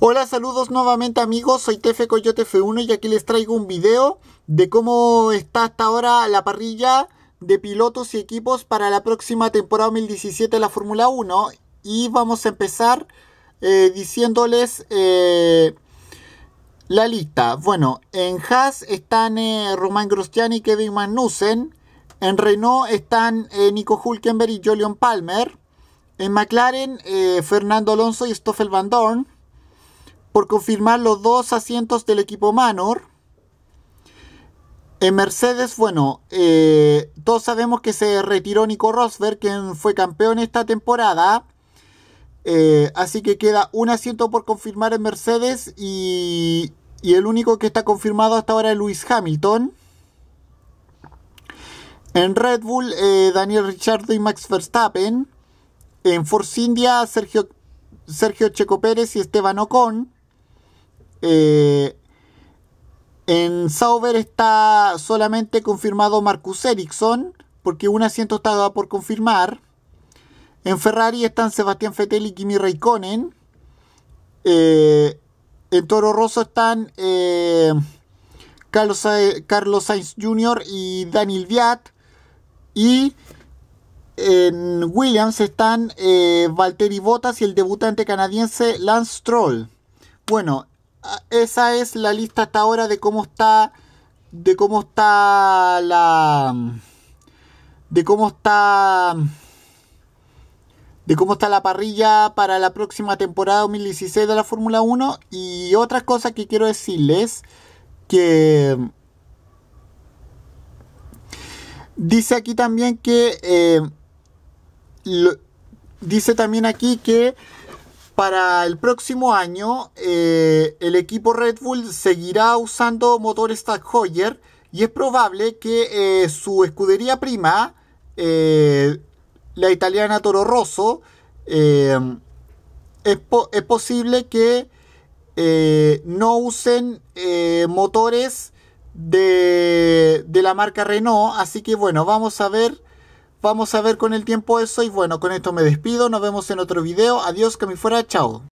Hola, saludos nuevamente amigos, soy Tefe Coyote F1 y aquí les traigo un video de cómo está hasta ahora la parrilla de pilotos y equipos para la próxima temporada 2017 de la Fórmula 1 y vamos a empezar eh, diciéndoles eh, la lista. Bueno, en Haas están eh, Román Grosjean y Kevin Magnussen, en Renault están Nico Hulkenberg y Julian Palmer, en McLaren Fernando Alonso y Stoffel Van Dorn, por confirmar los dos asientos del equipo Manor. En Mercedes, bueno, eh, todos sabemos que se retiró Nico Rosberg, quien fue campeón esta temporada. Eh, así que queda un asiento por confirmar en Mercedes y, el único que está confirmado hasta ahora es Luis Hamilton. En Red Bull, eh, Daniel Ricciardo y Max Verstappen. En Force India, Sergio, Sergio Checo Pérez y Esteban Ocon. Eh, en Sauber está solamente confirmado Marcus Ericsson, porque un asiento estaba por confirmar. En Ferrari están Sebastián Vettel y Kimi Raikkonen. Eh, en Toro Rosso están eh, Carlos, Carlos, Sainz Jr. y Daniel Viat. Y en Williams están Valtteri Bottas y el debutante canadiense Lance Stroll. Bueno, Ah, esa es la lista hasta ahora de cómo está de cómo está la de cómo está de cómo está la parrilla para la próxima temporada 2016 de la Fórmula 1 y otras cosas que quiero decirles que dice aquí también que eh, dice también aquí que para el próximo año, eh, el equipo Red Bull seguirá usando motores Heuer. y es probable que eh, su escudería prima, eh, la italiana Toro Rosso, es, posible que no usen motores de, de la marca Renault. Así que bueno, vamos a ver Vamos a ver con el tiempo eso y bueno, con esto me despido. Nos vemos en otro video. Adiós, que me fuera. Chao.